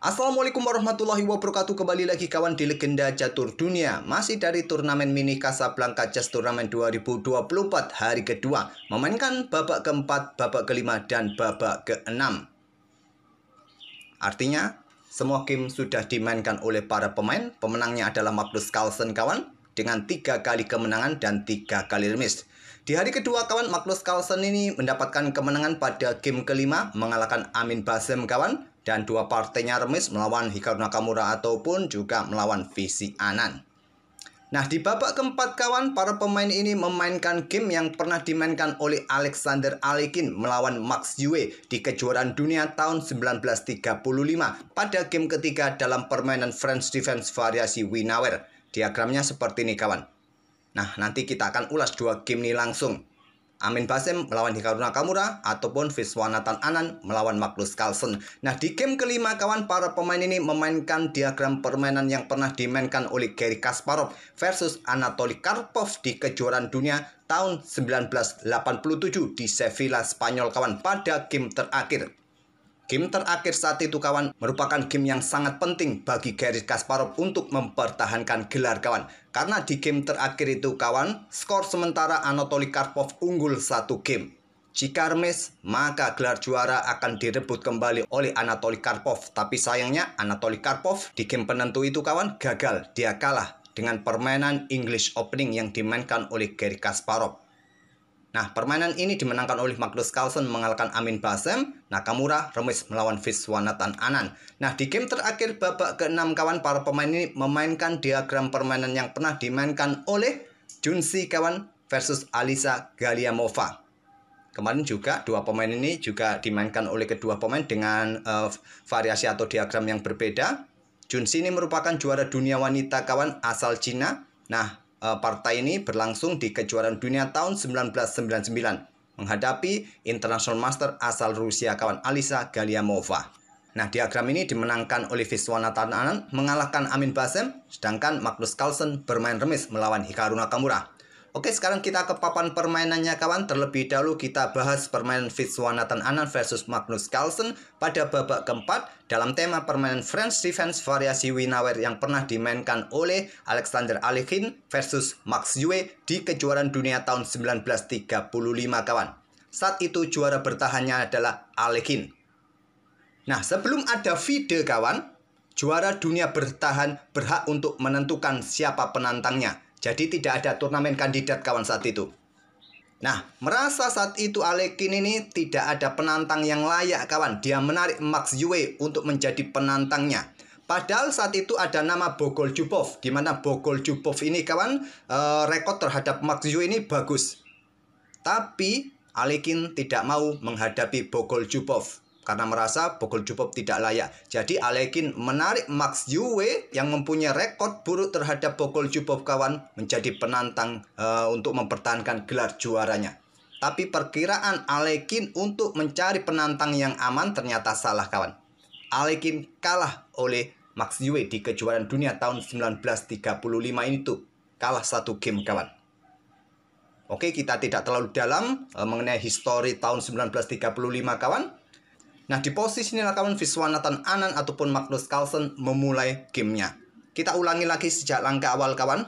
Assalamualaikum warahmatullahi wabarakatuh Kembali lagi kawan di Legenda Catur Dunia Masih dari turnamen mini Casablanca Chess Turnamen 2024 hari kedua Memainkan babak keempat, babak kelima, dan babak keenam Artinya semua game sudah dimainkan oleh para pemain Pemenangnya adalah Magnus Carlsen kawan Dengan tiga kali kemenangan dan tiga kali remis di hari kedua kawan Magnus Carlsen ini mendapatkan kemenangan pada game kelima mengalahkan Amin Basem kawan dan dua partainya remis melawan Hikaru Nakamura ataupun juga melawan Visi Anan. Nah, di babak keempat kawan, para pemain ini memainkan game yang pernah dimainkan oleh Alexander Alekin melawan Max Yue di kejuaraan dunia tahun 1935 pada game ketiga dalam permainan French Defense variasi Winawer. Diagramnya seperti ini kawan. Nah, nanti kita akan ulas dua game ini langsung. Amin Basem melawan Hikaru Nakamura ataupun Viswanathan Anand melawan Magnus Carlsen. Nah, di game kelima kawan para pemain ini memainkan diagram permainan yang pernah dimainkan oleh Gary Kasparov versus Anatoly Karpov di kejuaraan dunia tahun 1987 di Sevilla, Spanyol kawan pada game terakhir. Game terakhir saat itu kawan merupakan game yang sangat penting bagi Gareth Kasparov untuk mempertahankan gelar kawan. Karena di game terakhir itu kawan, skor sementara Anatoly Karpov unggul satu game. Jika remis, maka gelar juara akan direbut kembali oleh Anatoly Karpov. Tapi sayangnya Anatoly Karpov di game penentu itu kawan gagal. Dia kalah dengan permainan English Opening yang dimainkan oleh Garry Kasparov. Nah, permainan ini dimenangkan oleh Magnus Carlsen mengalahkan Amin Basem, Nakamura remis melawan Viswanathan Anand. Nah, di game terakhir babak ke-6 kawan para pemain ini memainkan diagram permainan yang pernah dimainkan oleh Junsi kawan versus Alisa Galiamova. Kemarin juga dua pemain ini juga dimainkan oleh kedua pemain dengan uh, variasi atau diagram yang berbeda. Junsi ini merupakan juara dunia wanita kawan asal Cina. Nah, Eh, partai ini berlangsung di kejuaraan dunia tahun 1999 menghadapi International Master asal Rusia kawan Alisa Galiamova. Nah, diagram ini dimenangkan oleh Viswana Tananan mengalahkan Amin Basem, sedangkan Magnus Carlsen bermain remis melawan Hikaru Nakamura. Oke, sekarang kita ke papan permainannya kawan. Terlebih dahulu kita bahas permainan Fitzwanathan Anand versus Magnus Carlsen pada babak keempat dalam tema permainan French Defense variasi Winawer yang pernah dimainkan oleh Alexander Alekhine versus Max Yue di kejuaraan dunia tahun 1935 kawan. Saat itu juara bertahannya adalah Alekhine. Nah, sebelum ada video kawan, juara dunia bertahan berhak untuk menentukan siapa penantangnya jadi tidak ada turnamen kandidat kawan saat itu. Nah, merasa saat itu Alekin ini tidak ada penantang yang layak kawan. Dia menarik Max Yue untuk menjadi penantangnya. Padahal saat itu ada nama Bogol Jupov, di mana Bogol Jupov ini kawan e, rekod terhadap Max Yue ini bagus. Tapi Alekin tidak mau menghadapi Bogol Jupov karena merasa pukul cukup tidak layak. Jadi Alekin menarik Max Yue yang mempunyai rekor buruk terhadap pukul cukup kawan menjadi penantang uh, untuk mempertahankan gelar juaranya. Tapi perkiraan Alekin untuk mencari penantang yang aman ternyata salah kawan. Alekin kalah oleh Max Yue di kejuaraan dunia tahun 1935 ini tuh kalah satu game kawan. Oke, kita tidak terlalu dalam eh, mengenai histori tahun 1935 kawan. Nah, di posisi ini kawan Viswanathan Anand ataupun Magnus Carlsen memulai gamenya. Kita ulangi lagi sejak langkah awal kawan.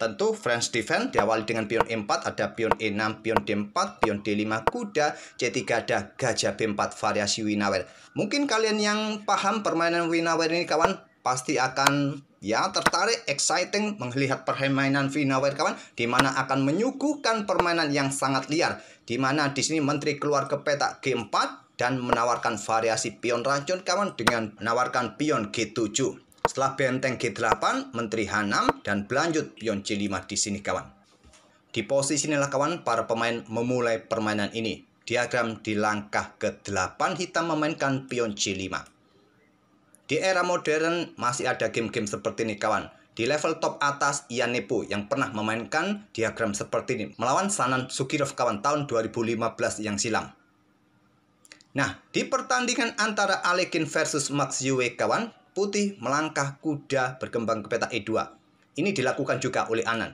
Tentu French defense diawali dengan pion E4, ada pion E6, pion D4, pion D5 kuda, C3 ada gajah B4 variasi Winawer. Mungkin kalian yang paham permainan Winawer ini kawan pasti akan ya tertarik, exciting melihat permainan Winawer kawan di mana akan menyuguhkan permainan yang sangat liar. Di mana di sini menteri keluar ke petak G4, dan menawarkan variasi pion racun kawan dengan menawarkan pion G7. Setelah benteng G8, menteri H6 dan berlanjut pion C5 di sini kawan. Di posisi inilah kawan para pemain memulai permainan ini. Diagram di langkah ke-8 hitam memainkan pion C5. Di era modern masih ada game-game seperti ini kawan. Di level top atas Ian Nepo yang pernah memainkan diagram seperti ini melawan Sanan Sukirov kawan tahun 2015 yang silam. Nah, di pertandingan antara Alekin versus Max Yue kawan, putih melangkah kuda berkembang ke peta E2. Ini dilakukan juga oleh Anan.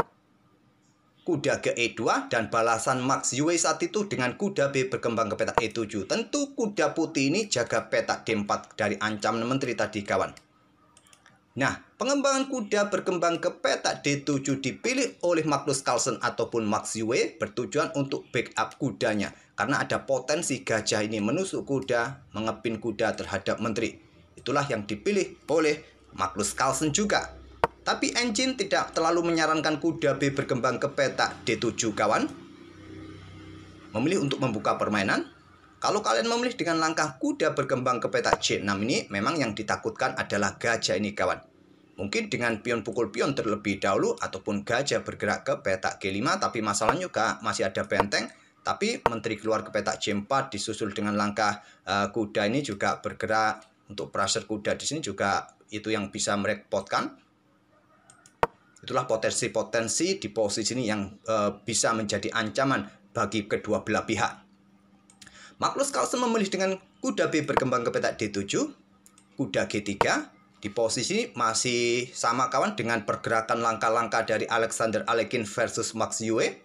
Kuda ke E2 dan balasan Max Yue saat itu dengan kuda B berkembang ke peta E7. Tentu kuda putih ini jaga peta D4 dari ancaman menteri tadi kawan. Nah, pengembangan kuda berkembang ke petak D7 dipilih oleh Magnus Carlsen ataupun Max Yue bertujuan untuk backup kudanya karena ada potensi gajah ini menusuk kuda, mengepin kuda terhadap menteri. Itulah yang dipilih oleh Magnus Carlsen juga. Tapi engine tidak terlalu menyarankan kuda B berkembang ke petak D7 kawan. Memilih untuk membuka permainan kalau kalian memilih dengan langkah kuda berkembang ke petak C6 ini, memang yang ditakutkan adalah gajah ini kawan. Mungkin dengan pion pukul pion terlebih dahulu ataupun gajah bergerak ke petak G5, tapi masalahnya juga masih ada benteng. Tapi menteri keluar ke petak C4 disusul dengan langkah uh, kuda ini juga bergerak untuk praser kuda di sini juga itu yang bisa merepotkan. Itulah potensi-potensi di posisi ini yang uh, bisa menjadi ancaman bagi kedua belah pihak. Magnus Carlsen memilih dengan kuda B berkembang ke petak D7, kuda G3, di posisi masih sama kawan dengan pergerakan langkah-langkah dari Alexander Alekin versus Max Yue.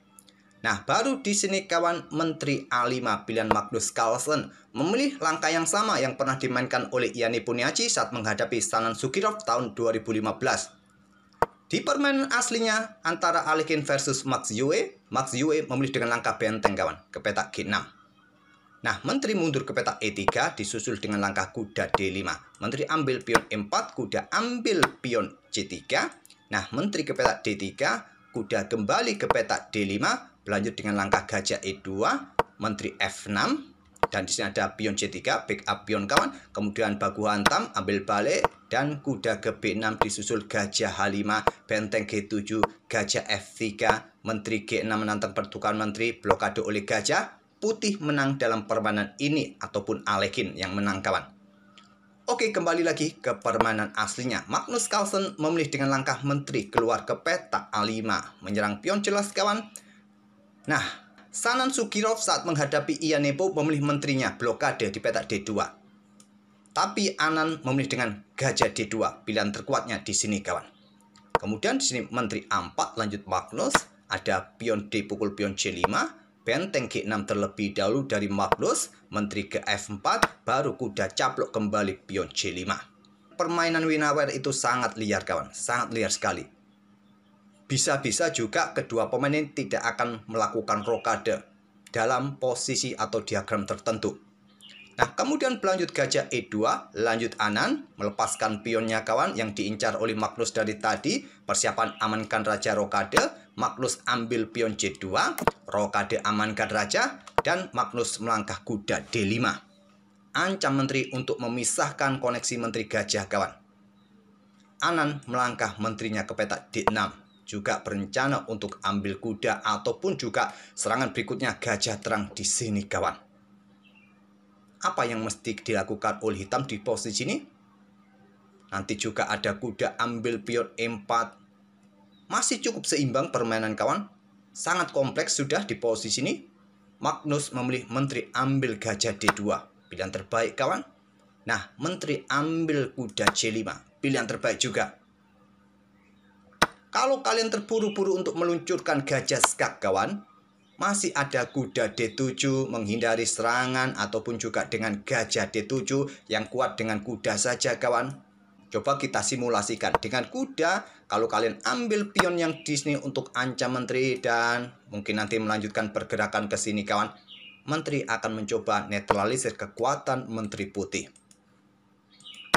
Nah, baru di sini kawan Menteri A5 pilihan Magnus Carlsen memilih langkah yang sama yang pernah dimainkan oleh Yani Puniaci saat menghadapi Sanan Sukirov tahun 2015. Di permainan aslinya antara Alekin versus Max Yue, Max Yue memilih dengan langkah benteng kawan ke petak G6. Nah, menteri mundur ke peta E3 disusul dengan langkah kuda D5. Menteri ambil pion E4, kuda ambil pion C3. Nah, menteri ke peta D3, kuda kembali ke peta D5, berlanjut dengan langkah gajah E2, menteri F6, dan di sini ada pion C3, backup pion kawan, kemudian bagu hantam, ambil balik, dan kuda ke B6 disusul gajah H5, benteng G7, gajah F3, menteri G6 menantang pertukaran menteri, blokade oleh gajah, putih menang dalam permainan ini ataupun Alekin yang menang kawan. Oke, kembali lagi ke permainan aslinya. Magnus Carlsen memilih dengan langkah menteri keluar ke peta A5, menyerang pion jelas kawan. Nah, Sanan Sukirov saat menghadapi Ianepo memilih menterinya blokade di peta D2. Tapi Anan memilih dengan gajah D2, pilihan terkuatnya di sini kawan. Kemudian di sini menteri A4 lanjut Magnus, ada pion D pukul pion C5, Benteng G6 terlebih dahulu dari Magnus, menteri ke F4, baru kuda caplok kembali pion C5. Permainan Winawer itu sangat liar kawan, sangat liar sekali. Bisa-bisa juga kedua pemain ini tidak akan melakukan rokade dalam posisi atau diagram tertentu. Nah, kemudian berlanjut gajah E2, lanjut Anan, melepaskan pionnya kawan yang diincar oleh Magnus dari tadi, persiapan amankan Raja Rokade, Magnus ambil pion C2, Rokade amankan raja, dan Magnus melangkah kuda D5. Ancam menteri untuk memisahkan koneksi menteri gajah kawan. Anan melangkah menterinya ke petak D6, juga berencana untuk ambil kuda ataupun juga serangan berikutnya gajah terang di sini kawan. Apa yang mesti dilakukan oleh hitam di posisi ini? Nanti juga ada kuda ambil pion E4, masih cukup seimbang permainan kawan. Sangat kompleks sudah di posisi ini. Magnus memilih menteri ambil gajah D2. Pilihan terbaik kawan. Nah, menteri ambil kuda C5. Pilihan terbaik juga. Kalau kalian terburu-buru untuk meluncurkan gajah skak kawan, masih ada kuda D7 menghindari serangan ataupun juga dengan gajah D7 yang kuat dengan kuda saja kawan. Coba kita simulasikan dengan kuda. Kalau kalian ambil pion yang di sini untuk ancam menteri dan mungkin nanti melanjutkan pergerakan ke sini kawan. Menteri akan mencoba netralisir kekuatan menteri putih.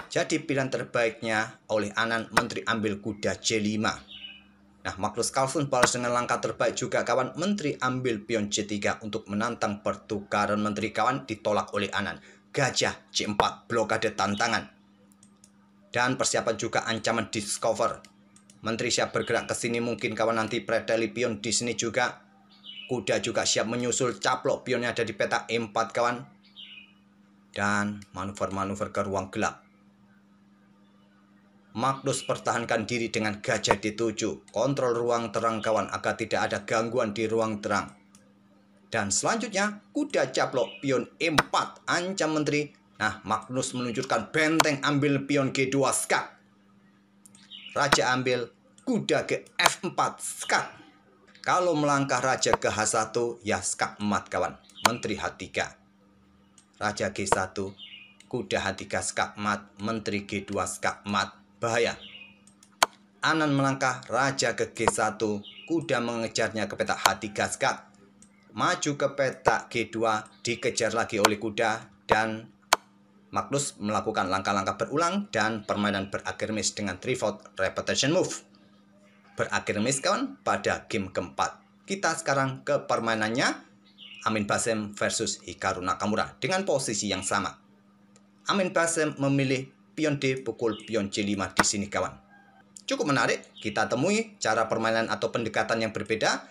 Jadi pilihan terbaiknya oleh Anan menteri ambil kuda C5. Nah, Magnus Carlsen balas dengan langkah terbaik juga kawan. Menteri ambil pion C3 untuk menantang pertukaran menteri kawan ditolak oleh Anan. Gajah C4 blokade tantangan. Dan persiapan juga ancaman Discover. Menteri siap bergerak ke sini mungkin kawan nanti Predeli pion di sini juga. Kuda juga siap menyusul caplok pionnya ada di peta E4 kawan. Dan manuver-manuver ke ruang gelap. Magnus pertahankan diri dengan gajah D7. Kontrol ruang terang kawan agar tidak ada gangguan di ruang terang. Dan selanjutnya, kuda caplok pion E4 ancam menteri Nah, Magnus menunjukkan benteng ambil pion G2 skak. Raja ambil kuda ke F4 skak. Kalau melangkah raja ke H1 ya skak emat kawan. Menteri H3. Raja G1, kuda H3 skak mat, menteri G2 skak mat. Bahaya. Anan melangkah raja ke G1, kuda mengejarnya ke petak H3 skak. Maju ke petak G2, dikejar lagi oleh kuda dan Magnus melakukan langkah-langkah berulang dan permainan berakhir miss dengan threefold repetition move. Berakhir miss kawan pada game keempat. Kita sekarang ke permainannya Amin Basem versus Hikaru Nakamura dengan posisi yang sama. Amin Basem memilih pion D pukul pion C5 di sini kawan. Cukup menarik, kita temui cara permainan atau pendekatan yang berbeda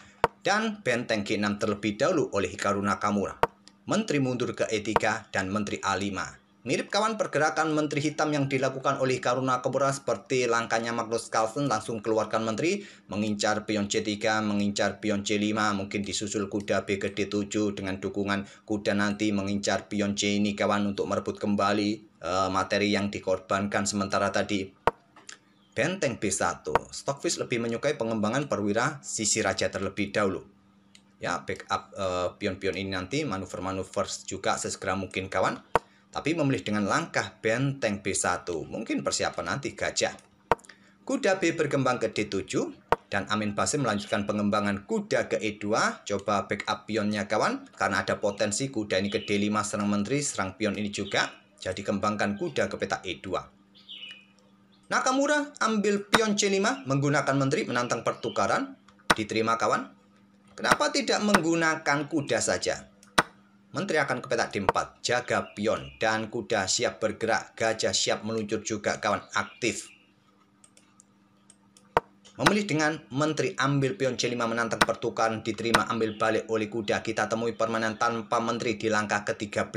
dan benteng G6 terlebih dahulu oleh Hikaru Nakamura. Menteri mundur ke E3 dan Menteri A5 Mirip kawan pergerakan menteri hitam yang dilakukan oleh Karuna Kepura seperti langkahnya Magnus Carlsen langsung keluarkan menteri, mengincar pion C3, mengincar pion C5, mungkin disusul kuda B ke D7 dengan dukungan kuda nanti mengincar pion C ini kawan untuk merebut kembali uh, materi yang dikorbankan sementara tadi. Benteng B1, Stockfish lebih menyukai pengembangan perwira sisi raja terlebih dahulu. Ya, backup eh, pion-pion uh, ini nanti manuver-manuver juga sesegera mungkin kawan tapi memilih dengan langkah benteng B1, mungkin persiapan nanti gajah. Kuda B berkembang ke D7, dan Amin Basim melanjutkan pengembangan kuda ke E2, coba backup pionnya kawan, karena ada potensi kuda ini ke D5 serang menteri, serang pion ini juga, jadi kembangkan kuda ke peta E2. Nakamura ambil pion C5 menggunakan menteri menantang pertukaran, diterima kawan. Kenapa tidak menggunakan kuda saja? Menteri akan ke petak D4, jaga pion, dan kuda siap bergerak, gajah siap meluncur juga kawan aktif. Memilih dengan menteri ambil pion C5 menantang pertukaran diterima ambil balik oleh kuda kita temui permainan tanpa menteri di langkah ke-13.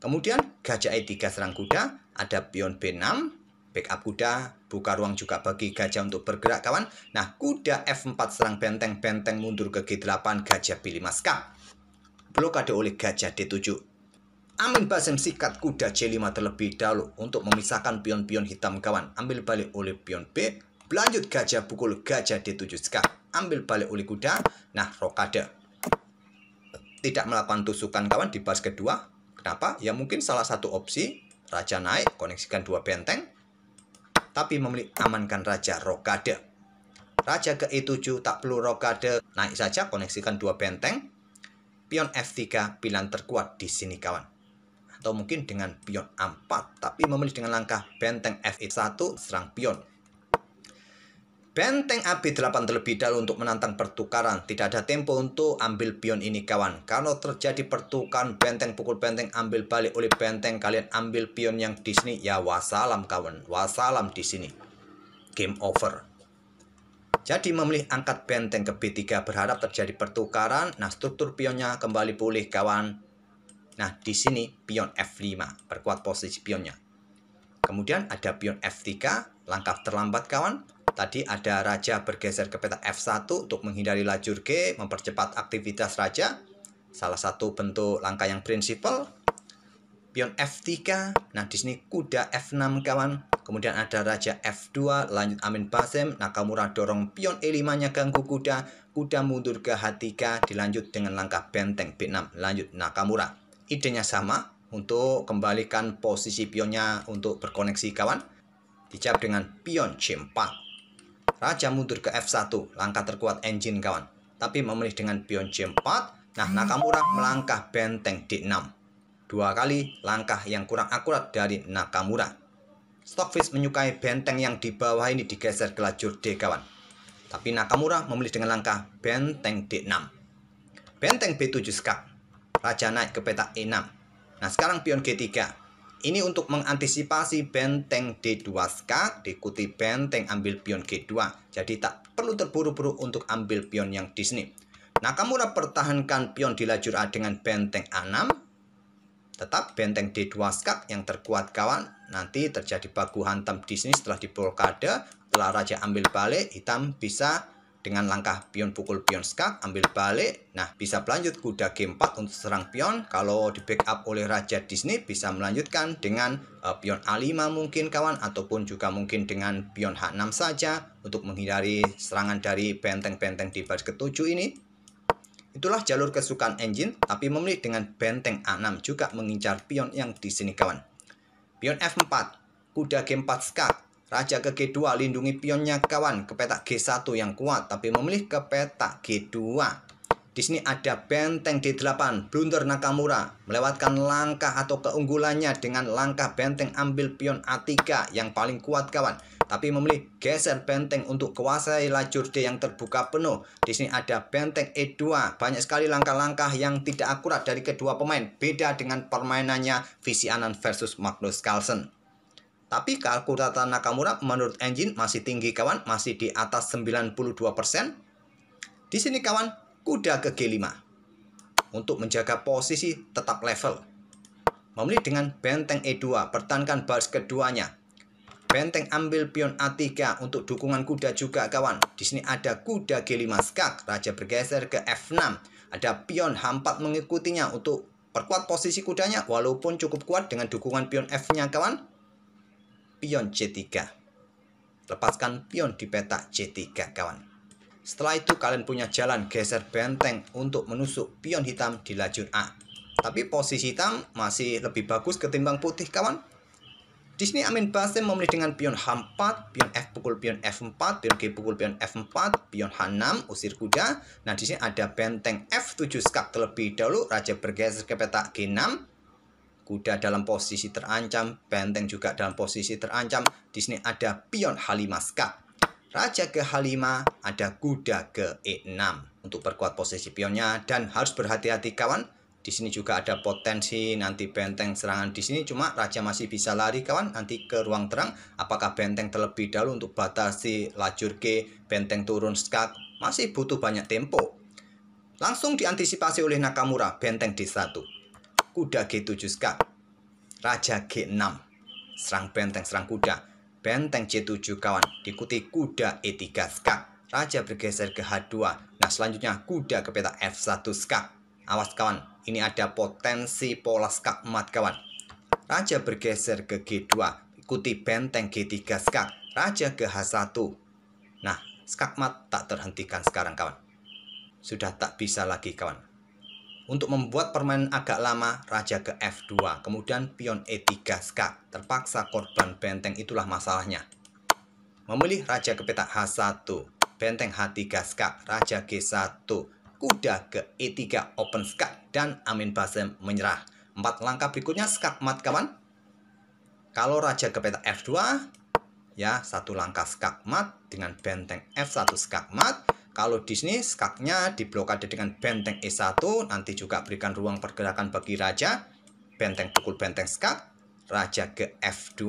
Kemudian gajah E3 serang kuda, ada pion B6, backup kuda, buka ruang juga bagi gajah untuk bergerak kawan. Nah, kuda F4 serang benteng, benteng mundur ke G8, gajah B5 skap blokade oleh gajah D7. Amin Basim sikat kuda C5 terlebih dahulu untuk memisahkan pion-pion hitam kawan. Ambil balik oleh pion B. Lanjut gajah pukul gajah D7 sekarang. Ambil balik oleh kuda. Nah, rokade. Tidak melakukan tusukan kawan di bas kedua. Kenapa? Ya mungkin salah satu opsi. Raja naik, koneksikan dua benteng. Tapi memilih amankan raja rokade. Raja ke E7 tak perlu rokade. Naik saja, koneksikan dua benteng pion F3 pilihan terkuat di sini kawan atau mungkin dengan pion A4 tapi memilih dengan langkah benteng F1 serang pion Benteng AB8 terlebih dahulu untuk menantang pertukaran. Tidak ada tempo untuk ambil pion ini kawan. Kalau terjadi pertukaran benteng pukul benteng ambil balik oleh benteng kalian ambil pion yang di sini ya wasalam kawan. Wasalam di sini. Game over. Jadi memilih angkat benteng ke B3 berharap terjadi pertukaran. Nah, struktur pionnya kembali pulih, kawan. Nah, di sini pion F5, perkuat posisi pionnya. Kemudian ada pion F3, langkah terlambat, kawan. Tadi ada raja bergeser ke peta F1 untuk menghindari lajur G, mempercepat aktivitas raja. Salah satu bentuk langkah yang prinsipal. Pion F3, nah di sini kuda F6, kawan kemudian ada Raja F2, lanjut Amin Basim, Nakamura dorong pion E5-nya ganggu kuda, kuda mundur ke H3, dilanjut dengan langkah benteng B6, lanjut Nakamura. Idenya sama, untuk kembalikan posisi pionnya untuk berkoneksi kawan, dijawab dengan pion C4. Raja mundur ke F1, langkah terkuat engine kawan, tapi memilih dengan pion C4, nah Nakamura melangkah benteng D6. Dua kali langkah yang kurang akurat dari Nakamura. Stockfish menyukai benteng yang di bawah ini digeser ke lajur D kawan. Tapi Nakamura memilih dengan langkah benteng D6. Benteng B7 skak. Raja naik ke petak E6. Nah sekarang pion G3. Ini untuk mengantisipasi benteng D2 skak diikuti benteng ambil pion G2. Jadi tak perlu terburu-buru untuk ambil pion yang di sini. Nakamura pertahankan pion di lajur A dengan benteng A6 Tetap benteng D2 Skak yang terkuat kawan. Nanti terjadi baku hantam di sini setelah diblokade. Setelah raja ambil balik, hitam bisa dengan langkah pion pukul pion skak, ambil balik. Nah, bisa melanjut kuda G4 untuk serang pion. Kalau di backup oleh Raja Disney, bisa melanjutkan dengan uh, pion A5 mungkin kawan, ataupun juga mungkin dengan pion H6 saja untuk menghindari serangan dari benteng-benteng di baris ketujuh ini. Itulah jalur kesukaan engine, tapi memilih dengan benteng A6 juga mengincar pion yang di sini kawan. Pion F4, kuda G4 skak, raja ke G2 lindungi pionnya kawan ke petak G1 yang kuat, tapi memilih ke petak G2. Di sini ada benteng D8, blunder Nakamura melewatkan langkah atau keunggulannya dengan langkah benteng ambil pion A3 yang paling kuat kawan. Tapi memilih geser benteng untuk kuasai lajur D yang terbuka penuh. Di sini ada benteng E2, banyak sekali langkah-langkah yang tidak akurat dari kedua pemain. Beda dengan permainannya Visi Visianan versus Magnus Carlsen. Tapi keakuratan Nakamura menurut engine masih tinggi kawan, masih di atas 92%. Di sini kawan, kuda ke G5 untuk menjaga posisi tetap level. Memilih dengan benteng E2, pertahankan baris keduanya. Benteng ambil pion A3 untuk dukungan kuda juga kawan. Di sini ada kuda G5 skak, raja bergeser ke F6. Ada pion H4 mengikutinya untuk perkuat posisi kudanya walaupun cukup kuat dengan dukungan pion F-nya kawan. Pion C3. Lepaskan pion di peta C3 kawan. Setelah itu kalian punya jalan geser benteng untuk menusuk pion hitam di lajur A. Tapi posisi hitam masih lebih bagus ketimbang putih kawan. Di sini Amin Basim memilih dengan pion H4, pion F pukul pion F4, pion G pukul pion F4, pion H6, usir kuda. Nah di sini ada benteng F7 skak terlebih dahulu, raja bergeser ke petak G6, kuda dalam posisi terancam, benteng juga dalam posisi terancam. Di sini ada pion H5 skak raja ke-5 ada kuda ke-6 e untuk perkuat posisi pionnya dan harus berhati-hati kawan. Di sini juga ada potensi nanti benteng serangan di sini cuma raja masih bisa lari kawan nanti ke ruang terang apakah benteng terlebih dahulu untuk batasi lajur ke benteng turun skak masih butuh banyak tempo. Langsung diantisipasi oleh Nakamura benteng D1. Kuda G7 skak. Raja G6. Serang benteng serang kuda Benteng C7 kawan, diikuti kuda E3 skak. Raja bergeser ke H2. Nah, selanjutnya kuda ke peta F1 skak. Awas kawan, ini ada potensi pola skak emat kawan. Raja bergeser ke G2, ikuti benteng G3 skak. Raja ke H1. Nah, skak mat tak terhentikan sekarang kawan. Sudah tak bisa lagi kawan. Untuk membuat permainan agak lama, raja ke F2, kemudian pion E3 skak. Terpaksa korban benteng itulah masalahnya. Memilih raja ke petak H1, benteng H3 skak, raja G1, kuda ke E3 open skak, dan Amin basem menyerah. Empat langkah berikutnya skak mat kawan. Kalau raja ke petak F2, ya satu langkah skak mat dengan benteng F1 skak mat, kalau di sini skaknya diblokade dengan benteng E1, nanti juga berikan ruang pergerakan bagi raja, benteng pukul benteng skak, raja ke F2,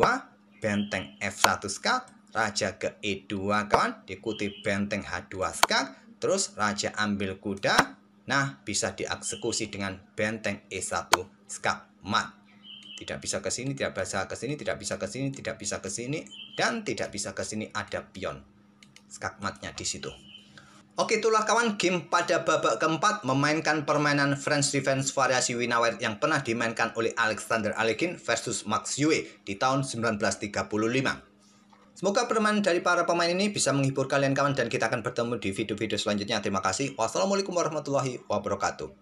benteng F1 skak, raja ke E2 kawan, diikuti benteng H2 skak, terus raja ambil kuda, nah bisa dieksekusi dengan benteng E1 skak mat. Tidak bisa ke sini, tidak bisa ke sini, tidak bisa ke sini, tidak bisa ke sini, dan tidak bisa ke sini ada pion skakmatnya di situ. Oke itulah kawan game pada babak keempat memainkan permainan French Defense variasi Winawer yang pernah dimainkan oleh Alexander Alekin versus Max Yue di tahun 1935. Semoga permainan dari para pemain ini bisa menghibur kalian kawan dan kita akan bertemu di video-video selanjutnya. Terima kasih. Wassalamualaikum warahmatullahi wabarakatuh.